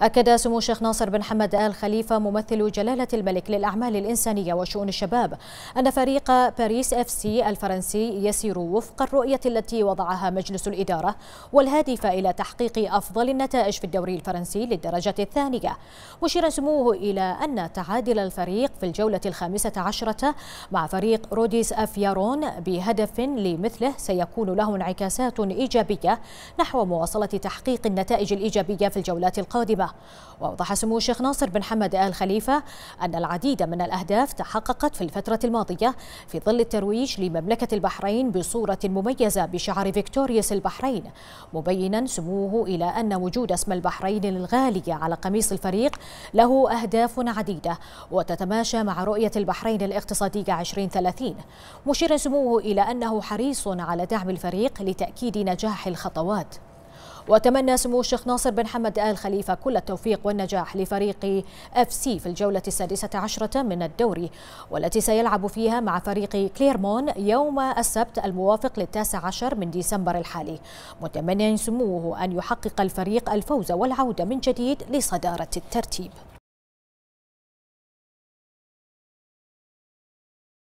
أكد سمو الشيخ ناصر بن حمد آل خليفة ممثل جلالة الملك للأعمال الإنسانية وشؤون الشباب أن فريق باريس اف سي الفرنسي يسير وفق الرؤية التي وضعها مجلس الإدارة والهادفة إلى تحقيق أفضل النتائج في الدوري الفرنسي للدرجة الثانية مشيرا سموه إلى أن تعادل الفريق في الجولة الخامسة عشرة مع فريق روديس أفيارون بهدف لمثله سيكون له انعكاسات إيجابية نحو مواصلة تحقيق النتائج الإيجابية في الجولات القادمة وأوضح سمو الشيخ ناصر بن حمد آل خليفة أن العديد من الأهداف تحققت في الفترة الماضية في ظل الترويج لمملكة البحرين بصورة مميزة بشعار فيكتوريوس البحرين مبينا سموه إلى أن وجود اسم البحرين الغالية على قميص الفريق له أهداف عديدة وتتماشى مع رؤية البحرين الاقتصادية 2030 مشيرا سموه إلى أنه حريص على دعم الفريق لتأكيد نجاح الخطوات وتمنى سمو الشيخ ناصر بن حمد آل خليفة كل التوفيق والنجاح لفريق اف سي في الجولة السادسة عشرة من الدوري والتي سيلعب فيها مع فريق كليرمون يوم السبت الموافق للتاسع عشر من ديسمبر الحالي متمنيا سموه أن يحقق الفريق الفوز والعودة من جديد لصدارة الترتيب